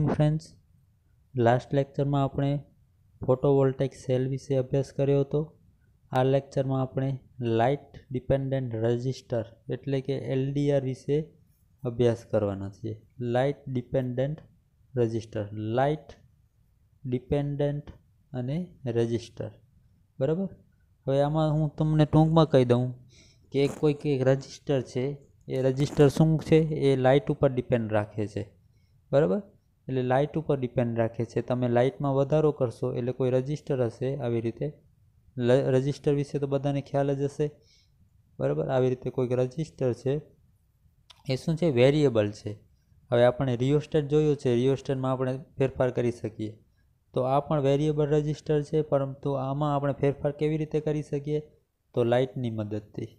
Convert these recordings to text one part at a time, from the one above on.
friends last લેક્ચરમાં આપણે photovoltaic cell વિશે અભ્યાસ કર્યો હતો આ લેક્ચરમાં આપણે લાઇટ ડિપેન્ડન્ટ રજિસ્ટર એટલે કે એલડીઆર વિશે અભ્યાસ કરવાનો છે light dependent register light dependent અને રજિસ્ટર બરાબર હવે આમાં હું તમને ટૂંકમાં કહી દઉં કે કોઈ કંઈક રજિસ્ટર છે એ રજિસ્ટર શું છે એ લાઇટ ઉપર ડિપેન્ડ રાખે છે બરાબર એટલે લાઇટ ઉપર ડિપેન્ડ રાખે છે તમે લાઇટમાં વધારો કરશો એટલે કોઈ રજિસ્ટર હશે આવી રીતે રજિસ્ટર વિશે તો બધાને ખ્યાલ જ હશે બરાબર આવી રીતે કોઈક રજિસ્ટર છે એ શું છે વેરિયેબલ છે હવે આપણે રિયોસ્ટેટ જોયું છે રિયોસ્ટેટમાં આપણે ફેરફાર કરી શકીએ તો આ પણ વેરિયેબલ રજિસ્ટર છે પરંતુ આમાં આપણે ફેરફાર કેવી રીતે કરી શકીએ તો લાઇટની મદદથી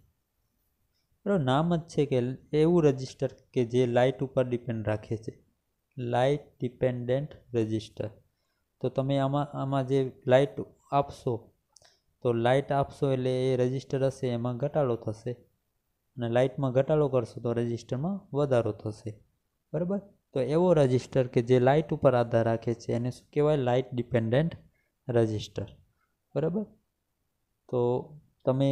બરાબર નામ જ છે કે એવું રજિસ્ટર કે જે લાઇટ ઉપર ડિપેન્ડ રાખે છે લાઇટ ડિપેન્ડન્ટ રજિસ્ટર તો તમે આમાં આમાં જે લાઇટ આપશો તો લાઇટ આપશો એટલે એ રજિસ્ટર હશે એમાં ઘટાડો થશે અને લાઇટમાં ઘટાડો કરશો તો રજિસ્ટરમાં વધારો થશે બરાબર તો એવો રજિસ્ટર કે જે લાઇટ ઉપર આધાર રાખે છે એને શું કહેવાય લાઇટ ડિપેન્ડન્ટ રજિસ્ટર બરાબર તો તમે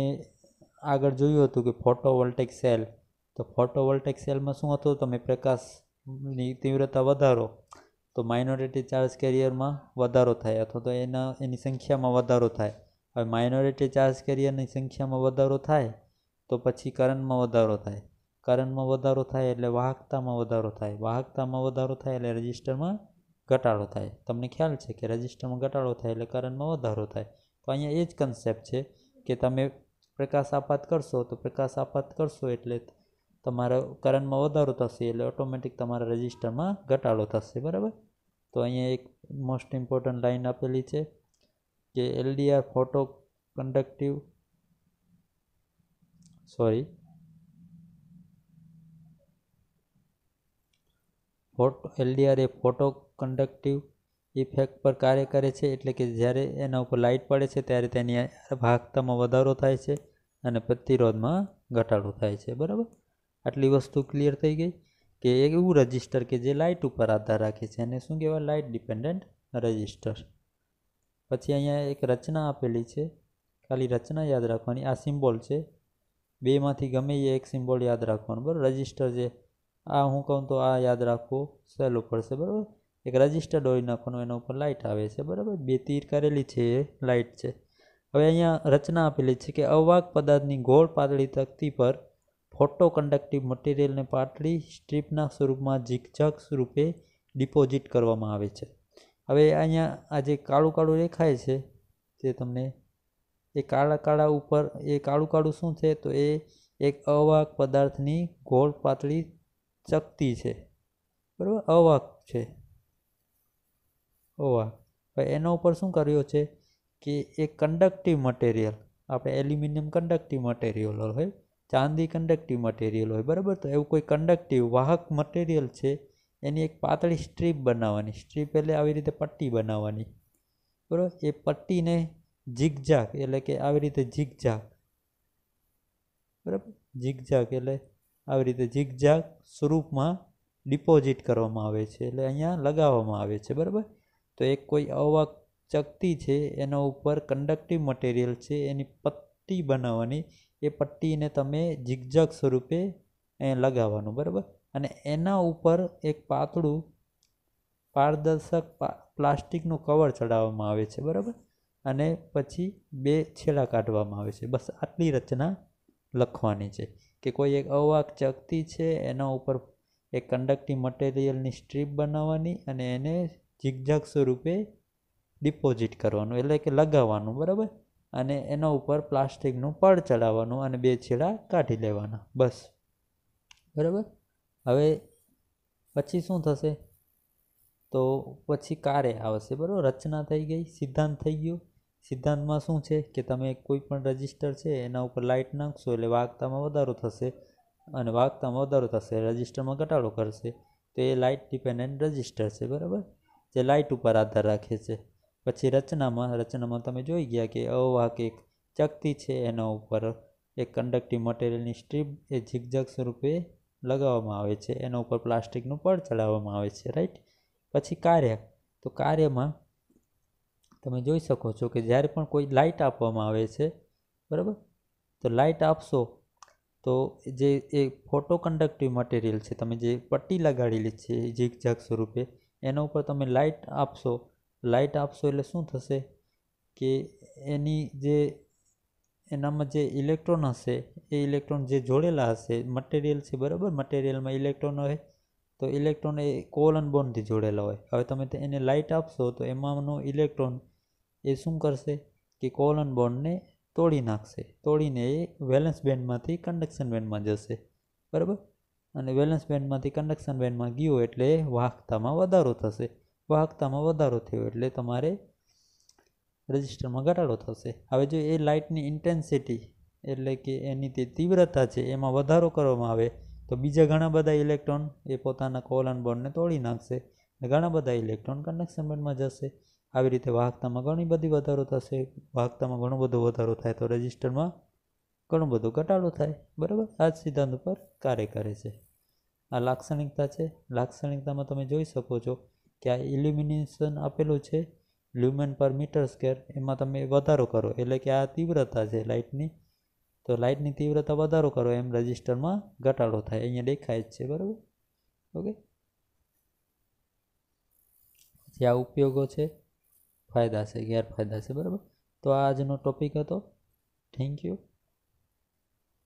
આગળ જોયું હતું કે ફોટોવોલ્ટેક સેલ તો ફોટોવોલ્ટેક સેલમાં શું હતું તમે પ્રકાશ ની તીવ્રતા વધારો તો માઇનોરિટી ચાર્જ કેરિયરમાં વધારો થાય અથવા તો એના એની સંખ્યામાં વધારો થાય હવે માઇનોરિટી ચાર્જ કેરિયરની સંખ્યામાં વધારો થાય તો પછી કરંટમાં વધારો થાય કરંટમાં વધારો થાય એટલે વાહકતામાં વધારો થાય વાહકતામાં વધારો થાય એટલે રજિસ્ટરમાં ઘટાડો થાય તમને ખ્યાલ છે કે રજિસ્ટરમાં ઘટાડો થાય એટલે કરંટમાં વધારો થાય તો અહીંયા એ જ કન્સેપ્ટ છે કે તમે પ્રકાશ આપાત કરશો તો પ્રકાશ આપાત કરશો એટલે તમારો કરંટમાં વધારો થશે એટલે ઓટોમેટિક તમારા રજિસ્ટરમાં ઘટાડો થશે બરાબર તો અહીંયા એક મોસ્ટ ઇમ્પોર્ટન્ટ લાઇન આપેલી છે કે LDR photo conductive sorry photo LDR એ ફોટો કન્ડક્ટિવ ઇફેક્ટ પર કાર્ય કરે છે એટલે કે જ્યારે એના ઉપર લાઇટ પડે છે ત્યારે તેની ભાગતામાં વધારો થાય છે અને પ્રતિરોધમાં ઘટાડો થાય છે બરાબર આટલી વસ્તુ ક્લિયર થઈ ગઈ કે એવું રજિસ્ટર કે જે લાઇટ ઉપર આધાર રાખે છે એને શું કહેવાય લાઇટ ડિપેન્ડન્ટ રજિસ્ટર પછી અહીંયા એક રચના આપેલી છે ખાલી રચના યાદ રાખવાની આ સિમ્બોલ છે બેમાંથી ગમે એ એક સિમ્બોલ યાદ રાખવાનું બરાબર રજિસ્ટર જે આ હું કહું તો આ યાદ રાખવું સહેલું પડશે બરાબર એક રજિસ્ટર દોરી નાખવાનું એના ઉપર લાઇટ આવે છે બરાબર બે તીર કરેલી છે એ લાઇટ છે હવે અહીંયા રચના આપેલી છે કે અવાક પદાર્થની ગોળ પાતળી તકતી પર ફોટોકન્ડક્ટિવ મટિરિયલને પાતળી સ્ટ્રીપના સ્વરૂપમાં ઝિગઝગ રૂપે ડિપોઝિટ કરવામાં આવે છે હવે અહીંયા આ જે કાળું કાળું રેખાય છે તે તમને એ કાળા કાળા ઉપર એ કાળું કાળું શું છે તો એ એક અવાક પદાર્થની ગોળ પાતળી ચકતી છે બરાબર અવાક છે અવાહક એના ઉપર શું કર્યો છે કે એ કન્ડક્ટિવ મટીરિયલ આપણે એલ્યુમિનિયમ કન્ડક્ટિવ મટીરિયલ હોય ચાંદી કંડક્ટિવ મટીરિયલ હોય બરાબર તો એવું કોઈ કંડક્ટિવ વાહક મટીરિયલ છે એની એક પાતળી સ્ટ્રીપ બનાવવાની સ્ટ્રીપ એટલે આવી રીતે પટ્ટી બનાવવાની બરાબર એ પટ્ટીને ઝીકઝાક એટલે કે આવી રીતે ઝીકઝાક બરાબર ઝીકઝાક એટલે આવી રીતે ઝીકઝાક સ્વરૂપમાં ડિપોઝિટ કરવામાં આવે છે એટલે અહીંયા લગાવવામાં આવે છે બરાબર તો એક કોઈ અવાક ચકતી છે એના ઉપર કંડક્ટિવ મટીરિયલ છે એની પટ્ટી બનાવવાની એ પટ્ટીને તમે ઝિગઝગ સ્વરૂપે લગાવવાનું બરાબર અને એના ઉપર એક પાતળું પારદર્શક પ્લાસ્ટિકનું કવર ચડાવવામાં આવે છે બરાબર અને પછી બે છેડા કાઢવામાં આવે છે બસ આટલી રચના લખવાની છે કે કોઈ એક અવાક ચકતી છે એના ઉપર એક કંડક્ટિવ મટીરિયલની સ્ટ્રીપ બનાવવાની અને એને ઝિગઝગ સ્વરૂપે ડિપોઝિટ કરવાનું એટલે કે લગાવવાનું બરાબર અને એના ઉપર પ્લાસ્ટિકનું પડ ચડાવવાનું અને બે છેડા કાઢી લેવાના બસ બરાબર હવે પછી શું થશે તો પછી કારે આવશે બરાબર રચના થઈ ગઈ સિદ્ધાંત થઈ ગયો સિદ્ધાંતમાં શું છે કે તમે કોઈ પણ રજિસ્ટર છે એના ઉપર લાઇટ નાખશો એટલે વાગતામાં વધારો થશે અને વાગતામાં વધારો થશે રજિસ્ટરમાં ઘટાડો કરશે તો એ લાઇટ ડિપેન્ડન્ટ રજિસ્ટર છે બરાબર જે લાઇટ ઉપર આધાર રાખે છે પછી રચનામાં રચનામાં તમે જોઈ ગયા કે અવાહક એક ચકતી છે એના ઉપર એક કંડક્ટિવ મટીરિયલની સ્ટ્રીપ એ ઝીગઝગ સ્વરૂપે લગાવવામાં આવે છે એના ઉપર પ્લાસ્ટિકનું પડ ચડાવવામાં આવે છે રાઈટ પછી કાર્ય તો કાર્યમાં તમે જોઈ શકો છો કે જ્યારે પણ કોઈ લાઇટ આપવામાં આવે છે બરાબર તો લાઇટ આપશો તો જે એ ફોટો કંડક્ટિવ મટીરિયલ છે તમે જે પટ્ટી લગાડેલી છે ઝીગઝાગ સ્વરૂપે એના ઉપર તમે લાઇટ આપશો લાઇટ આપશો એટલે શું થશે કે એની જે એનામાં જે ઇલેક્ટ્રોન હશે એ ઇલેક્ટ્રોન જે જોડેલા હશે મટીરિયલ છે બરાબર મટીરિયલમાં ઇલેક્ટ્રોન હોય તો ઇલેક્ટ્રોન એ કોવલન બોન્ડથી જોડેલા હોય હવે તમે એને લાઇટ આપશો તો એમાંનો ઇલેક્ટ્રોન એ શું કરશે કે કોવલન બોન્ડને તોડી નાખશે તોડીને એ વેલેન્સ બેન્ડમાંથી કન્ડક્શન બેન્ડમાં જશે બરાબર અને વેલેન્સ બેન્ડમાંથી કન્ડક્શન બેન્ડમાં ગયો એટલે વાહકતામાં વધારો થશે વાહકતામાં વધારો થયો એટલે તમારે રજિસ્ટરમાં ઘટાડો થશે હવે જો એ લાઇટની ઇન્ટેન્સિટી એટલે કે એની તે તીવ્રતા છે એમાં વધારો કરવામાં આવે તો બીજા ઘણા બધા ઇલેક્ટ્રોન એ પોતાના કોલન બોન્ડને તોડી નાખશે અને ઘણા બધા ઇલેક્ટ્રોન કન્ડક્શન બેન્ડમાં જશે આવી રીતે વાહકતામાં ઘણી બધી વધારો થશે વાહકતામાં ઘણો બધો વધારો થાય તો રજિસ્ટરમાં ઘણો બધો ઘટાડો થાય બરાબર આ જ સિદ્ધાંત ઉપર કાર્ય કરે છે આ લાક્ષણિકતા છે લાક્ષણિકતામાં તમે જોઈ શકો છો કે આ ઇલ્યુમિનેશન આપેલું છે લ્યુમેન પર મીટર સ્કેર એમાં તમે વધારો કરો એટલે કે આ તીવ્રતા છે લાઇટની તો લાઇટની તીવ્રતા વધારો કરો એમ રજિસ્ટરમાં ઘટાડો થાય અહીંયા દેખાય જ છે બરાબર ઓકે પછી આ ઉપયોગો છે ફાયદા છે ગેરફાયદા છે બરાબર તો આ આજનો ટોપિક હતો થેન્ક યુ